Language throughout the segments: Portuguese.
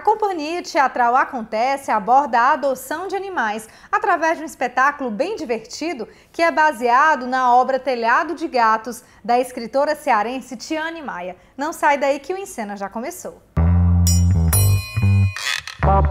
A companhia teatral Acontece aborda a adoção de animais através de um espetáculo bem divertido que é baseado na obra Telhado de Gatos, da escritora cearense Tiane Maia. Não sai daí que o Encena já começou. Pop,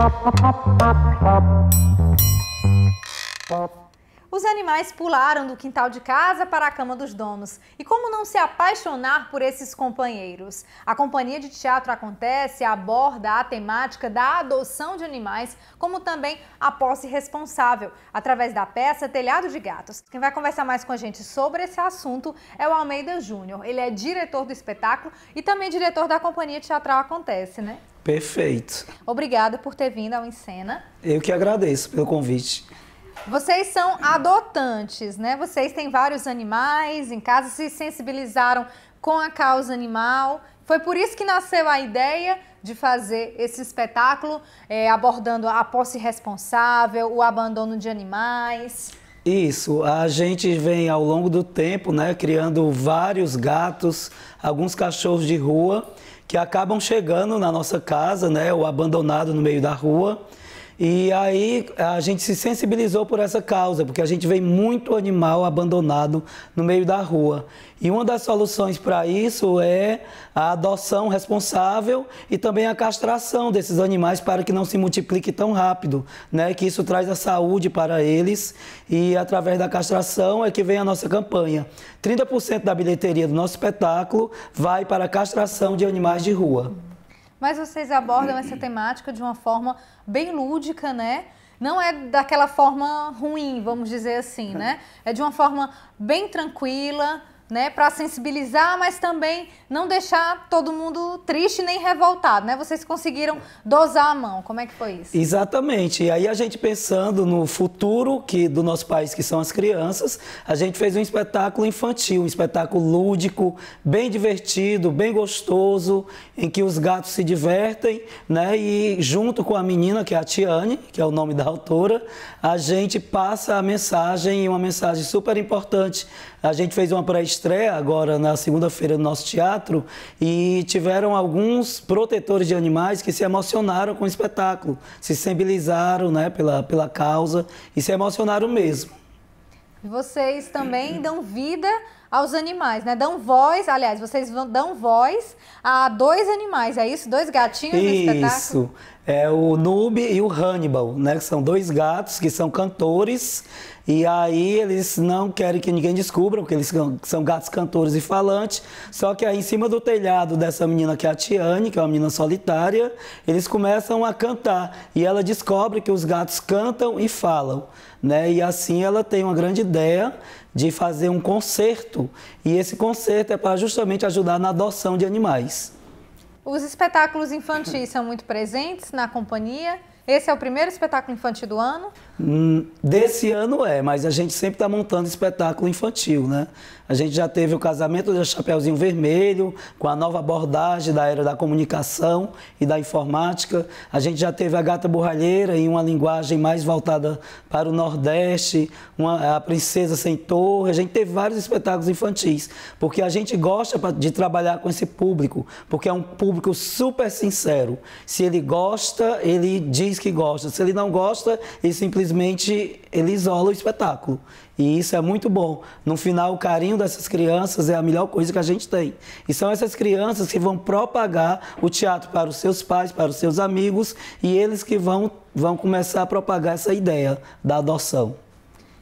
pop, pop, pop. Os animais pularam do quintal de casa para a cama dos donos. E como não se apaixonar por esses companheiros? A companhia de teatro acontece aborda a temática da adoção de animais, como também a posse responsável, através da peça Telhado de Gatos. Quem vai conversar mais com a gente sobre esse assunto é o Almeida Júnior. Ele é diretor do espetáculo e também diretor da companhia teatral Acontece, né? Perfeito. Obrigada por ter vindo ao Encena. Eu que agradeço pelo convite. Vocês são adotantes, né? Vocês têm vários animais em casa, se sensibilizaram com a causa animal. Foi por isso que nasceu a ideia de fazer esse espetáculo é, abordando a posse responsável, o abandono de animais. Isso, a gente vem ao longo do tempo, né, criando vários gatos, alguns cachorros de rua que acabam chegando na nossa casa, né, ou abandonado no meio da rua. E aí a gente se sensibilizou por essa causa, porque a gente vê muito animal abandonado no meio da rua. E uma das soluções para isso é a adoção responsável e também a castração desses animais para que não se multiplique tão rápido, né? Que isso traz a saúde para eles e através da castração é que vem a nossa campanha. 30% da bilheteria do nosso espetáculo vai para a castração de animais de rua mas vocês abordam essa temática de uma forma bem lúdica, né? Não é daquela forma ruim, vamos dizer assim, né? É de uma forma bem tranquila, né, para sensibilizar, mas também não deixar todo mundo triste nem revoltado, né? Vocês conseguiram dosar a mão. Como é que foi isso? Exatamente. E aí a gente pensando no futuro que do nosso país, que são as crianças, a gente fez um espetáculo infantil, um espetáculo lúdico, bem divertido, bem gostoso, em que os gatos se divertem, né? E junto com a menina, que é a Tiane, que é o nome da autora, a gente passa a mensagem, uma mensagem super importante a gente fez uma pré-estreia agora na segunda-feira no nosso teatro e tiveram alguns protetores de animais que se emocionaram com o espetáculo, se sensibilizaram né, pela, pela causa e se emocionaram mesmo. Vocês também dão vida aos animais, né? Dão voz, aliás, vocês dão voz a dois animais, é isso? Dois gatinhos isso. no espetáculo? Isso é o Noob e o Hannibal, né? Que são dois gatos que são cantores e aí eles não querem que ninguém descubra, porque eles são gatos cantores e falantes. Só que aí em cima do telhado dessa menina que é a Tiane, que é uma menina solitária, eles começam a cantar. E ela descobre que os gatos cantam e falam. Né? E assim ela tem uma grande ideia de fazer um concerto. E esse concerto é para justamente ajudar na adoção de animais. Os espetáculos infantis são muito presentes na companhia. Esse é o primeiro espetáculo infantil do ano. Hum, desse ano é, mas a gente sempre está montando espetáculo infantil, né? A gente já teve o casamento do Chapeuzinho Vermelho, com a nova abordagem da era da comunicação e da informática. A gente já teve a Gata Borralheira em uma linguagem mais voltada para o Nordeste, uma, a Princesa Sem Torre. A gente teve vários espetáculos infantis, porque a gente gosta de trabalhar com esse público, porque é um público super sincero. Se ele gosta, ele diz que gosta. Se ele não gosta, ele simplesmente simplesmente ele isola o espetáculo. E isso é muito bom. No final, o carinho dessas crianças é a melhor coisa que a gente tem. E são essas crianças que vão propagar o teatro para os seus pais, para os seus amigos, e eles que vão, vão começar a propagar essa ideia da adoção.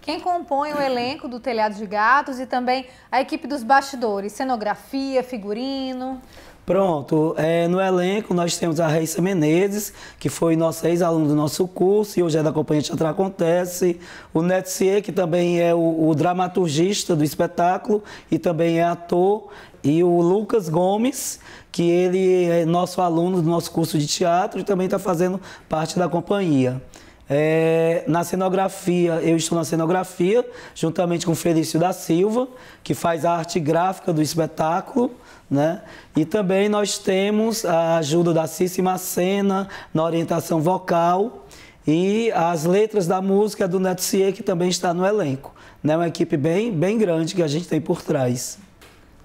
Quem compõe o elenco do Telhado de Gatos e também a equipe dos bastidores, cenografia, figurino. Pronto, é, no elenco nós temos a Reissa Menezes, que foi nossa ex-aluna do nosso curso e hoje é da Companhia Teatro Acontece. O Neto que também é o, o dramaturgista do espetáculo e também é ator. E o Lucas Gomes, que ele é nosso aluno do nosso curso de teatro e também está fazendo parte da companhia. É, na cenografia, eu estou na cenografia, juntamente com Felício da Silva, que faz a arte gráfica do espetáculo. Né? E também nós temos a ajuda da Cici Macena na orientação vocal e as letras da música do Neto que também está no elenco. Né? Uma equipe bem, bem grande que a gente tem por trás.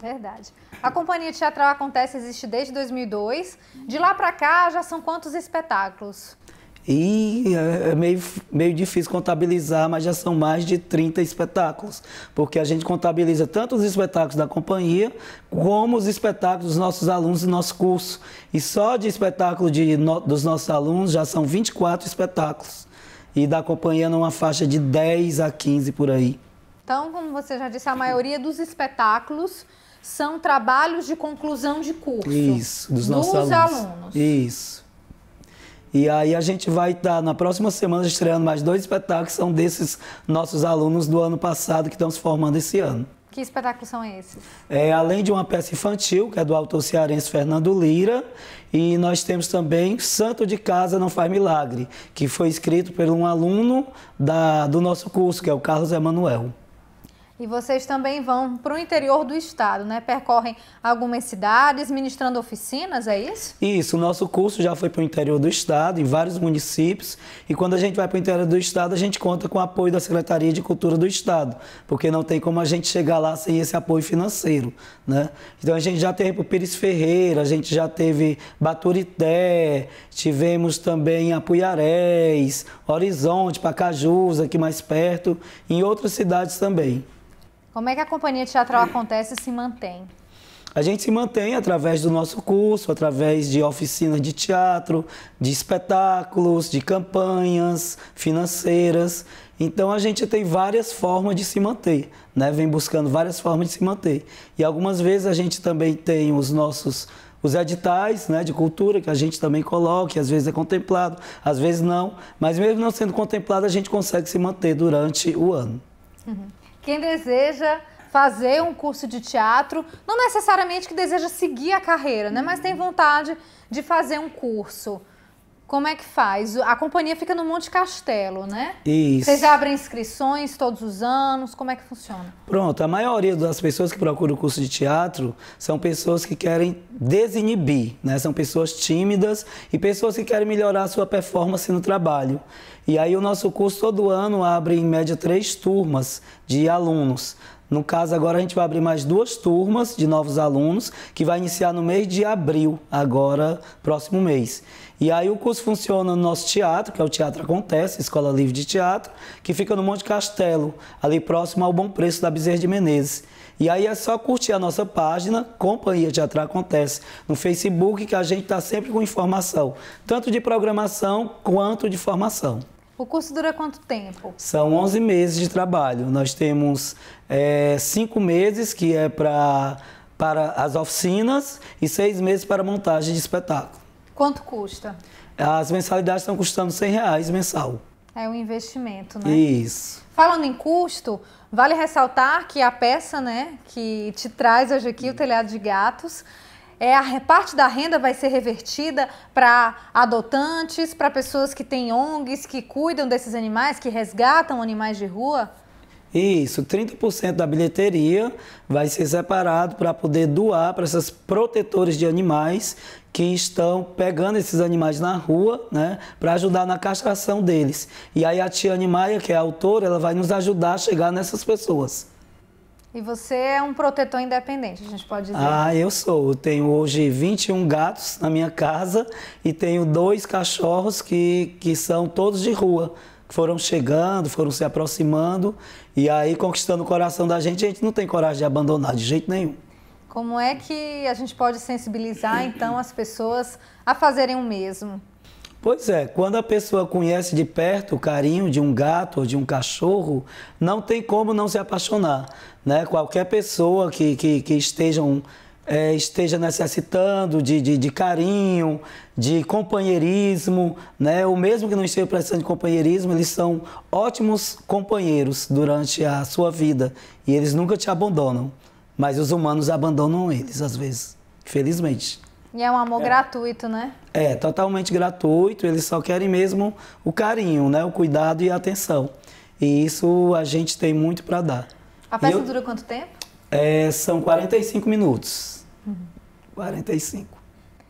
Verdade. A Companhia Teatral Acontece existe desde 2002. De lá para cá, já são quantos espetáculos? E é, é meio, meio difícil contabilizar, mas já são mais de 30 espetáculos, porque a gente contabiliza tanto os espetáculos da companhia, como os espetáculos dos nossos alunos do nosso curso. E só de espetáculo de, no, dos nossos alunos já são 24 espetáculos. E da companhia numa faixa de 10 a 15 por aí. Então, como você já disse, a maioria dos espetáculos são trabalhos de conclusão de curso. Isso, dos, dos nossos alunos. alunos. Isso. E aí a gente vai estar, tá, na próxima semana, estreando mais dois espetáculos, são desses nossos alunos do ano passado que estão se formando esse ano. Que espetáculos são esses? É, além de uma peça infantil, que é do autor cearense Fernando Lira, e nós temos também Santo de Casa Não Faz Milagre, que foi escrito por um aluno da, do nosso curso, que é o Carlos Emanuel. E vocês também vão para o interior do estado, né? Percorrem algumas cidades, ministrando oficinas, é isso? Isso, o nosso curso já foi para o interior do estado, em vários municípios. E quando a gente vai para o interior do estado, a gente conta com o apoio da Secretaria de Cultura do Estado, porque não tem como a gente chegar lá sem esse apoio financeiro, né? Então a gente já teve para o Pires Ferreira, a gente já teve Baturité, tivemos também Apuiarés, Horizonte, Pacajus, aqui mais perto, em outras cidades também. Como é que a companhia teatral acontece e se mantém? A gente se mantém através do nosso curso, através de oficinas de teatro, de espetáculos, de campanhas financeiras. Então a gente tem várias formas de se manter, né? Vem buscando várias formas de se manter. E algumas vezes a gente também tem os nossos os editais né, de cultura que a gente também coloca, que às vezes é contemplado, às vezes não, mas mesmo não sendo contemplado, a gente consegue se manter durante o ano. Uhum quem deseja fazer um curso de teatro, não necessariamente que deseja seguir a carreira, né? Mas tem vontade de fazer um curso. Como é que faz? A companhia fica no Monte Castelo, né? Isso. Vocês abrem inscrições todos os anos? Como é que funciona? Pronto, a maioria das pessoas que procuram o curso de teatro são pessoas que querem desinibir, né? São pessoas tímidas e pessoas que querem melhorar a sua performance no trabalho. E aí o nosso curso todo ano abre em média três turmas de alunos. No caso, agora a gente vai abrir mais duas turmas de novos alunos, que vai iniciar no mês de abril, agora, próximo mês. E aí o curso funciona no nosso teatro, que é o Teatro Acontece, Escola Livre de Teatro, que fica no Monte Castelo, ali próximo ao Bom Preço da Bezerra de Menezes. E aí é só curtir a nossa página, Companhia Teatro Acontece, no Facebook, que a gente está sempre com informação, tanto de programação quanto de formação. O curso dura quanto tempo? São 11 meses de trabalho. Nós temos é, cinco meses que é pra, para as oficinas e seis meses para montagem de espetáculo. Quanto custa? As mensalidades estão custando 100 reais mensal. É um investimento, né? Isso. Falando em custo, vale ressaltar que a peça, né, que te traz hoje aqui, o Telhado de Gatos, é, a parte da renda vai ser revertida para adotantes, para pessoas que têm ONGs, que cuidam desses animais, que resgatam animais de rua? Isso, 30% da bilheteria vai ser separado para poder doar para essas protetores de animais que estão pegando esses animais na rua, né, para ajudar na castração deles. E aí a tia Animaia, que é a autora, ela vai nos ajudar a chegar nessas pessoas. E você é um protetor independente, a gente pode dizer. Ah, eu sou. Eu tenho hoje 21 gatos na minha casa e tenho dois cachorros que, que são todos de rua. Foram chegando, foram se aproximando e aí conquistando o coração da gente, a gente não tem coragem de abandonar de jeito nenhum. Como é que a gente pode sensibilizar então as pessoas a fazerem o mesmo? Pois é, quando a pessoa conhece de perto o carinho de um gato ou de um cachorro, não tem como não se apaixonar. Né? Qualquer pessoa que, que, que estejam, é, esteja necessitando de, de, de, carinho, de companheirismo, né? ou mesmo que não esteja precisando de companheirismo, eles são ótimos companheiros durante a sua vida e eles nunca te abandonam. Mas os humanos abandonam eles, às vezes, felizmente. E é um amor é. gratuito, né? É, totalmente gratuito. Eles só querem mesmo o carinho, né? O cuidado e a atenção. E isso a gente tem muito para dar. A peça eu... dura quanto tempo? É, são 45 minutos. Uhum. 45.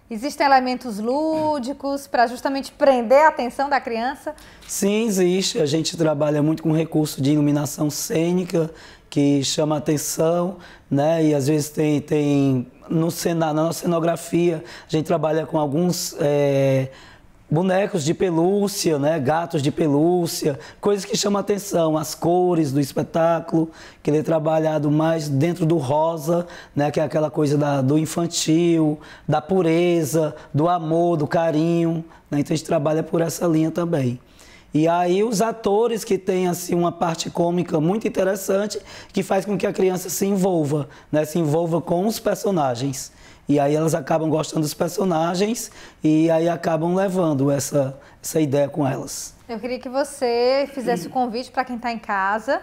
Existem elementos lúdicos para justamente prender a atenção da criança? Sim, existe. A gente trabalha muito com recurso de iluminação cênica que chama atenção, né? E às vezes tem, tem no cenário na nossa cenografia, a gente trabalha com alguns é, bonecos de pelúcia, né? gatos de pelúcia, coisas que chamam a atenção, as cores do espetáculo, que ele é trabalhado mais dentro do rosa, né? que é aquela coisa da, do infantil, da pureza, do amor, do carinho. Né? Então a gente trabalha por essa linha também. E aí os atores que têm assim uma parte cômica muito interessante que faz com que a criança se envolva, né? Se envolva com os personagens. E aí elas acabam gostando dos personagens e aí acabam levando essa essa ideia com elas. Eu queria que você fizesse o convite para quem está em casa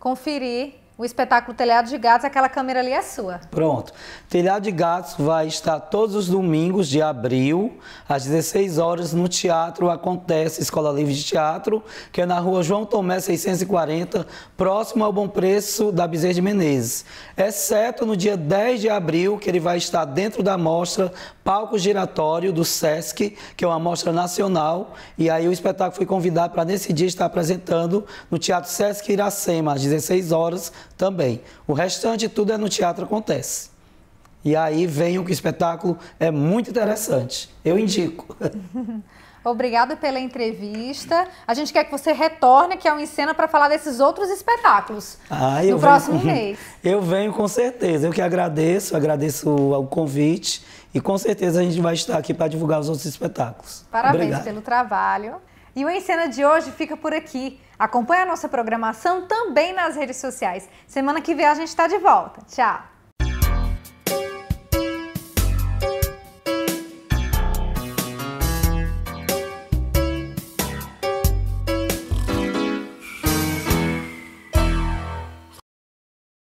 conferir o espetáculo Telhado de Gatos, aquela câmera ali é sua. Pronto. Telhado de Gatos vai estar todos os domingos de abril, às 16 horas, no Teatro Acontece, Escola Livre de Teatro, que é na rua João Tomé 640, próximo ao Bom Preço da Bezerra de Menezes. Exceto no dia 10 de abril, que ele vai estar dentro da mostra Palco Giratório do SESC, que é uma mostra nacional. E aí o espetáculo foi convidado para, nesse dia, estar apresentando no Teatro SESC Iracema, às 16 horas também. O restante tudo é no Teatro Acontece. E aí vem o espetáculo é muito interessante. Eu indico. Obrigada pela entrevista. A gente quer que você retorne, que é um Encena, para falar desses outros espetáculos ah, no próximo venho, mês. Eu venho com certeza. Eu que agradeço, agradeço o convite e com certeza a gente vai estar aqui para divulgar os outros espetáculos. Parabéns Obrigado. pelo trabalho. E o Em Cena de hoje fica por aqui. Acompanhe a nossa programação também nas redes sociais. Semana que vem a gente está de volta. Tchau!